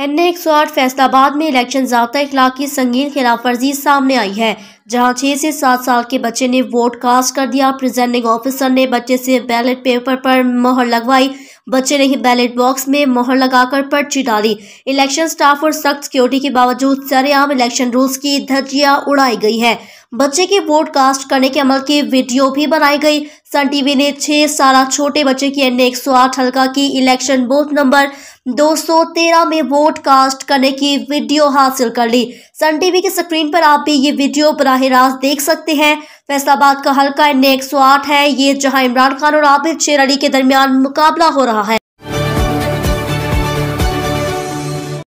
N A एक सौ आठ फैसलाबाद में इलेक्शन जबता इखलाक की संगीन खिलाफ वर्जी सामने आई है जहां छह से सात साल के बच्चे ने वोट कास्ट कर दिया प्रिजेंडिंग ऑफिसर ने बच्चे से बैलेट पेपर पर मोहर लगवाई बच्चे ने ही बैलेट बॉक्स में मोहर लगाकर पर्ची डाली इलेक्शन स्टाफ और सख्त सिक्योरिटी के बावजूद सरेआम इलेक्शन रूल्स की धज्जियां उड़ाई गई है बच्चे के वोट कास्ट करने के अमल की वीडियो भी बनाई गई सन टीवी ने छह साल छोटे बच्चे की एन एक सौ आठ हल्का की इलेक्शन बूथ नंबर 213 में वोट कास्ट करने की वीडियो हासिल कर ली सन टीवी की स्क्रीन पर आप भी ये वीडियो बराह रास्त देख सकते हैं फैसलाबाद का हल्का एन एक है ये जहां इमरान खान और आबिद शेर अली के दरमियान मुकाबला हो रहा है